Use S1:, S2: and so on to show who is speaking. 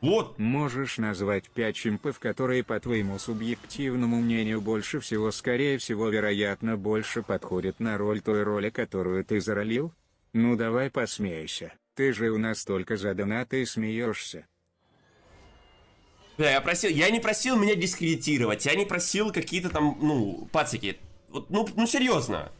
S1: Вот. Можешь назвать пять чимпов, которые, по твоему субъективному мнению, больше всего, скорее всего, вероятно, больше подходят на роль той роли, которую ты заролил? Ну давай посмейся. Ты же у нас только за донаты и смеешься.
S2: Да, я просил, я не просил меня дискредитировать, я не просил какие-то там, ну, пацики. Вот, ну, ну серьезно.